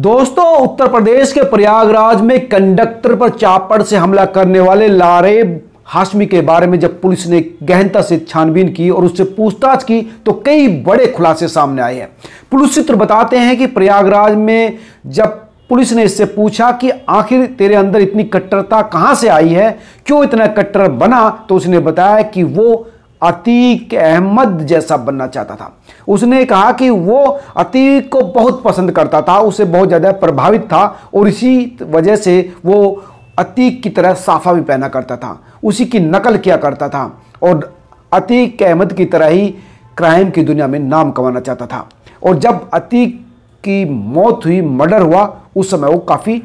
दोस्तों उत्तर प्रदेश के प्रयागराज में कंडक्टर पर चापड़ से हमला करने वाले लारे हाशमी के बारे में जब पुलिस ने गहनता से छानबीन की और उससे पूछताछ की तो कई बड़े खुलासे सामने आए हैं पुलिस सूत्र बताते हैं कि प्रयागराज में जब पुलिस ने इससे पूछा कि आखिर तेरे अंदर इतनी कट्टरता कहां से आई है क्यों इतना कट्टर बना तो उसने बताया कि वो अतीक अहमद जैसा बनना चाहता था उसने कहा कि वो अतीक को बहुत पसंद करता था उसे बहुत ज़्यादा प्रभावित था और इसी वजह से वो अतीक की तरह साफा भी पहना करता था उसी की नकल किया करता था और अतीक अहमद की तरह ही क्राइम की दुनिया में नाम कमाना चाहता था और जब अतीक की मौत हुई मर्डर हुआ उस समय वो काफ़ी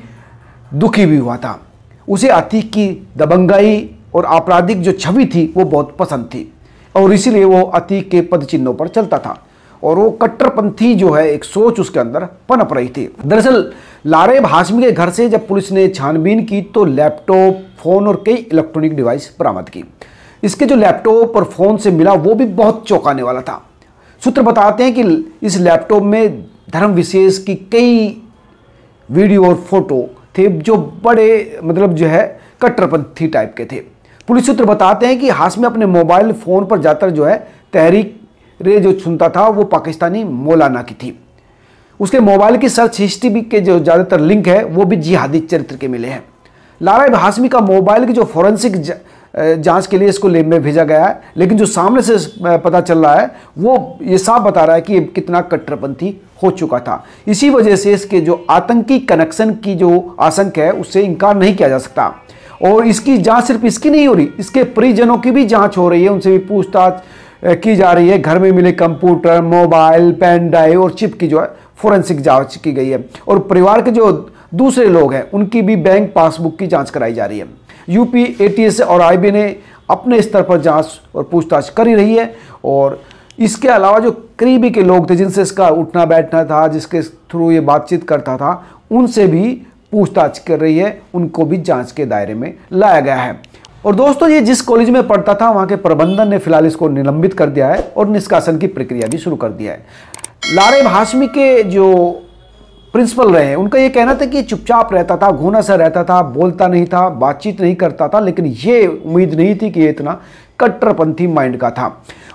दुखी भी हुआ था उसे अतीक की दबंगाई और आपराधिक जो छवि थी वो बहुत पसंद थी और इसीलिए वो अतीक के पद चिन्हों पर चलता था और वो कट्टरपंथी जो है एक सोच उसके अंदर पनप रही थी दरअसल लारेब हाशमी के घर से जब पुलिस ने छानबीन की तो लैपटॉप फ़ोन और कई इलेक्ट्रॉनिक डिवाइस बरामद की इसके जो लैपटॉप और फ़ोन से मिला वो भी बहुत चौंकाने वाला था सूत्र बताते हैं कि इस लैपटॉप में धर्म विशेष की कई वीडियो और फोटो थे जो बड़े मतलब जो है कट्टरपंथी टाइप के थे पुलिस सूत्र बताते हैं कि हाशमी अपने मोबाइल फ़ोन पर जाकर जो है तहरीक रे जो सुनता था वो पाकिस्तानी मौलाना की थी उसके मोबाइल की सर्च हिस्ट्री के जो ज़्यादातर लिंक है वो भी जिहादी चरित्र के मिले हैं लारा हाशमी का मोबाइल की जो फॉरेंसिक जांच के लिए इसको लेब में भेजा गया है लेकिन जो सामने से पता चल रहा है वो ये साफ बता रहा है कि कितना कट्टरपंथी हो चुका था इसी वजह से इसके जो आतंकी कनेक्शन की जो आशंक है उससे इनकार नहीं किया जा सकता और इसकी जांच सिर्फ इसकी नहीं हो रही इसके परिजनों की भी जांच हो रही है उनसे भी पूछताछ की जा रही है घर में मिले कंप्यूटर मोबाइल पेन ड्राइव और चिप की जो है फोरेंसिक जांच की गई है और परिवार के जो दूसरे लोग हैं उनकी भी बैंक पासबुक की जाँच कराई जा रही है यूपी एटीएस और आई ने अपने स्तर पर जाँच और पूछताछ कर ही रही है और इसके अलावा जो करीबी के लोग थे जिनसे इसका उठना बैठना था जिसके थ्रू ये बातचीत करता था उनसे भी पूछताछ कर रही है उनको भी जांच के दायरे में लाया गया है और दोस्तों ये जिस कॉलेज में पढ़ता था वहाँ के प्रबंधन ने फिलहाल इसको निलंबित कर दिया है और निष्कासन की प्रक्रिया भी शुरू कर दिया है लारे हाशमी के जो प्रिंसिपल रहे हैं उनका ये कहना था कि चुपचाप रहता था घूना सा रहता था बोलता नहीं था बातचीत नहीं करता था लेकिन ये उम्मीद नहीं थी कि ये इतना कट्टरपंथी माइंड का था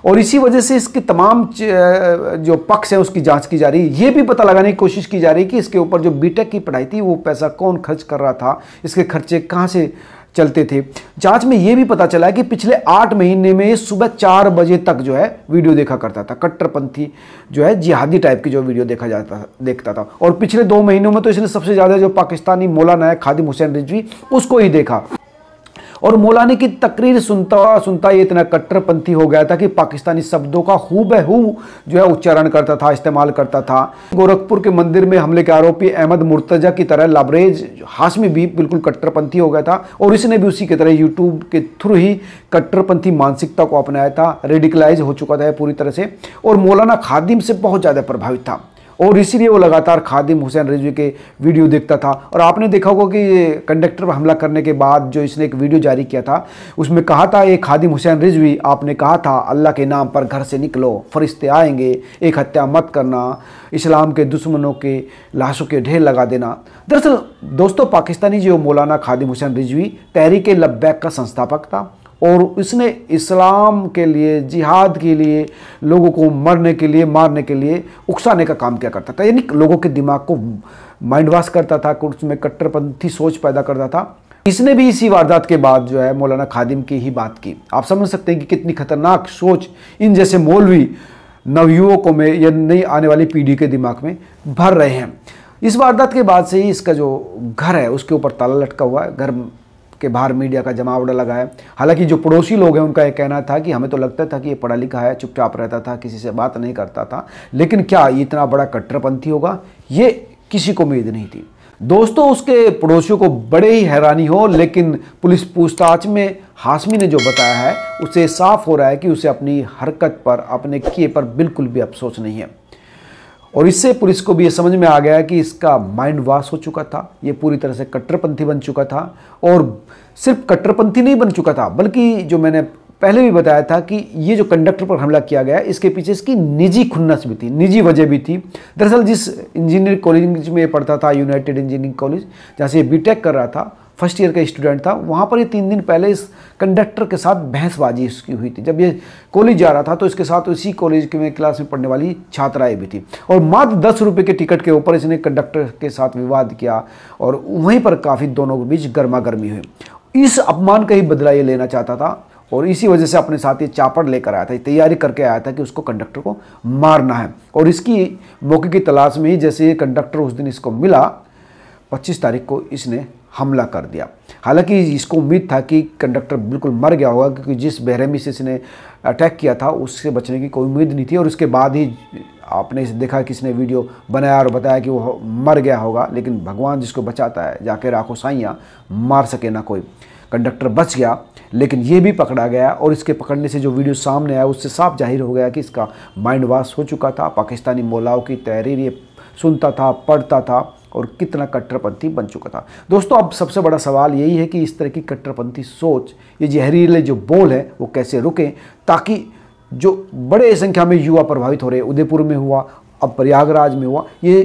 और इसी वजह से इसके तमाम जो पक्ष हैं उसकी जांच की जा रही है ये भी पता लगाने की कोशिश की जा रही है कि इसके ऊपर जो बीटेक की पढ़ाई थी वो पैसा कौन खर्च कर रहा था इसके खर्चे कहाँ से चलते थे जांच में यह भी पता चला कि पिछले आठ महीने में सुबह चार बजे तक जो है वीडियो देखा करता था कट्टरपंथी जो है जिहादी टाइप की जो वीडियो देखा जाता देखता था और पिछले दो महीनों में तो इसने सबसे ज़्यादा जो पाकिस्तानी मौलाना है खादिम हुसैन रिजवी उसको ही देखा और मौलानी की तकरीर सुनता सुनता ये इतना कट्टरपंथी हो गया था कि पाकिस्तानी शब्दों का हु बहू जो है उच्चारण करता था इस्तेमाल करता था गोरखपुर के मंदिर में हमले के आरोपी अहमद मुर्तजा की तरह लबरेज हाशमी भी बिल्कुल कट्टरपंथी हो गया था और इसने भी उसी की तरह यूट्यूब के थ्रू ही कट्टरपंथी मानसिकता को अपनाया था रेडिकलाइज हो चुका था पूरी तरह से और मौलाना खादिम से बहुत ज़्यादा प्रभावित था और इसीलिए वो लगातार खादिम हुसैन रिजवी के वीडियो देखता था और आपने देखा होगा कि कंडक्टर पर हमला करने के बाद जो इसने एक वीडियो जारी किया था उसमें कहा था ये खादिम हुसैन रिजवी आपने कहा था अल्लाह के नाम पर घर से निकलो फरिश्ते आएंगे एक हत्या मत करना इस्लाम के दुश्मनों के लाशों के ढेर लगा देना दरअसल दोस्तों पाकिस्तानी जो मौलाना खादिम हुसैन रिजवी तहरीक लब्बैक का संस्थापक था और उसने इस्लाम के लिए जिहाद के लिए लोगों को मरने के लिए मारने के लिए उकसाने का काम किया करता था यानी लोगों के दिमाग को माइंड वाश करता था उसमें कट्टरपंथी सोच पैदा करता था इसने भी इसी वारदात के बाद जो है मौलाना खादिम की ही बात की आप समझ सकते हैं कि कितनी खतरनाक सोच इन जैसे मौलवी नवयुवकों में या नई आने वाली पीढ़ी के दिमाग में भर रहे हैं इस वारदात के बाद से ही इसका जो घर है उसके ऊपर ताला लटका हुआ है घर के बाहर मीडिया का जमावड़ा लगा है हालांकि जो पड़ोसी लोग हैं उनका यह कहना था कि हमें तो लगता था कि ये पढ़ा लिखा है चुपचाप रहता था किसी से बात नहीं करता था लेकिन क्या ये इतना बड़ा कट्टरपंथी होगा ये किसी को उम्मीद नहीं थी दोस्तों उसके पड़ोसियों को बड़े ही हैरानी हो लेकिन पुलिस पूछताछ में हाशमी ने जो बताया है उसे साफ हो रहा है कि उसे अपनी हरकत पर अपने किए पर बिल्कुल भी अफसोस नहीं है और इससे पुलिस को भी ये समझ में आ गया कि इसका माइंड वॉश हो चुका था ये पूरी तरह से कट्टरपंथी बन चुका था और सिर्फ कट्टरपंथी नहीं बन चुका था बल्कि जो मैंने पहले भी बताया था कि ये जो कंडक्टर पर हमला किया गया इसके पीछे इसकी निजी खुन्नस भी थी निजी वजह भी थी दरअसल जिस इंजीनियरिंग कॉलेज में पढ़ता था यूनाइटेड इंजीनियरिंग कॉलेज जहाँ से ये बीटेक कर रहा था फर्स्ट ईयर का स्टूडेंट था वहाँ पर ये तीन दिन पहले इस कंडक्टर के साथ बहसबाजी इसकी हुई थी जब ये कॉलेज जा रहा था तो इसके साथ इसी कॉलेज के में क्लास में पढ़ने वाली छात्राएं भी थी और मात्र दस रुपये के टिकट के ऊपर इसने कंडक्टर के साथ विवाद किया और वहीं पर काफ़ी दोनों के बीच गर्मा गर्मी हुई इस अपमान का ही बदला ये लेना चाहता था और इसी वजह से अपने साथ ये चापड़ लेकर आया था तैयारी करके आया था कि उसको कंडक्टर को मारना है और इसकी मौके की तलाश में ही जैसे ये कंडक्टर उस दिन इसको मिला 25 तारीख को इसने हमला कर दिया हालांकि इसको उम्मीद था कि कंडक्टर बिल्कुल मर गया होगा क्योंकि जिस बहरहमी से इसने अटैक किया था उससे बचने की कोई उम्मीद नहीं थी और उसके बाद ही आपने देखा कि इसने वीडियो बनाया और बताया कि वो मर गया होगा लेकिन भगवान जिसको बचाता है जाके राखो साइयाँ मार सके ना कोई कंडक्टर बच गया लेकिन ये भी पकड़ा गया और इसके पकड़ने से जो वीडियो सामने आया उससे साफ जाहिर हो गया कि इसका माइंड वॉश हो चुका था पाकिस्तानी मोलाओं की तहरीर ये सुनता था पढ़ता था और कितना कट्टरपंथी बन चुका था दोस्तों अब सबसे बड़ा सवाल यही है कि इस तरह की कट्टरपंथी सोच ये जहरीले जो बोल है वो कैसे रुकें ताकि जो बड़े संख्या में युवा प्रभावित हो रहे उदयपुर में हुआ अब प्रयागराज में हुआ ये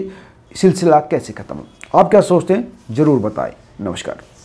सिलसिला कैसे ख़त्म हो आप क्या सोचते हैं ज़रूर बताएं नमस्कार